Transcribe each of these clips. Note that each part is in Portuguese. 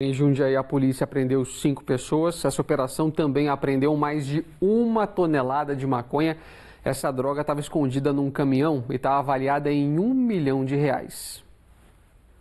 Em Jundiaí, a polícia prendeu cinco pessoas. Essa operação também apreendeu mais de uma tonelada de maconha. Essa droga estava escondida num caminhão e está avaliada em um milhão de reais.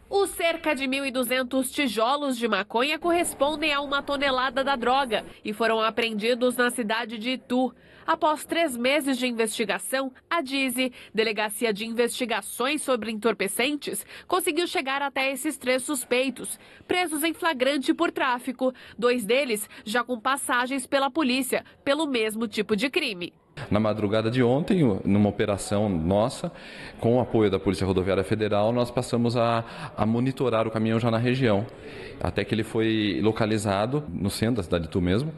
Os cerca de 1.200 tijolos de maconha correspondem a uma tonelada da droga e foram apreendidos na cidade de Itu. Após três meses de investigação, a DISE, Delegacia de Investigações sobre Entorpecentes, conseguiu chegar até esses três suspeitos, presos em flagrante por tráfico, dois deles já com passagens pela polícia, pelo mesmo tipo de crime. Na madrugada de ontem, numa operação nossa, com o apoio da Polícia Rodoviária Federal, nós passamos a, a monitorar o caminhão já na região, até que ele foi localizado no centro da cidade de Tu mesmo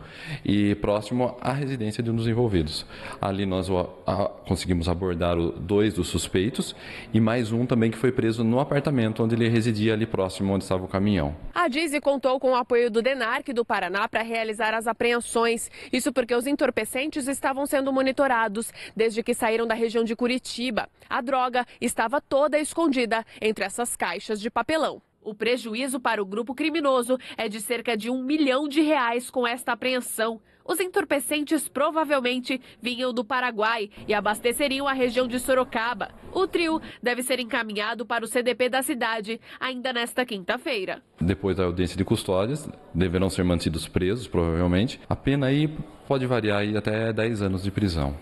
e próximo à residência de um dos envolvidos. Ali nós a, conseguimos abordar o, dois dos suspeitos e mais um também que foi preso no apartamento onde ele residia ali próximo onde estava o caminhão. A Dizzy contou com o apoio do DENARC do Paraná para realizar as apreensões. Isso porque os entorpecentes estavam sendo monitorados monitorados desde que saíram da região de Curitiba. A droga estava toda escondida entre essas caixas de papelão. O prejuízo para o grupo criminoso é de cerca de um milhão de reais com esta apreensão. Os entorpecentes provavelmente vinham do Paraguai e abasteceriam a região de Sorocaba. O trio deve ser encaminhado para o CDP da cidade ainda nesta quinta-feira. Depois da audiência de custódias, deverão ser mantidos presos, provavelmente. A pena aí pode variar aí até 10 anos de prisão.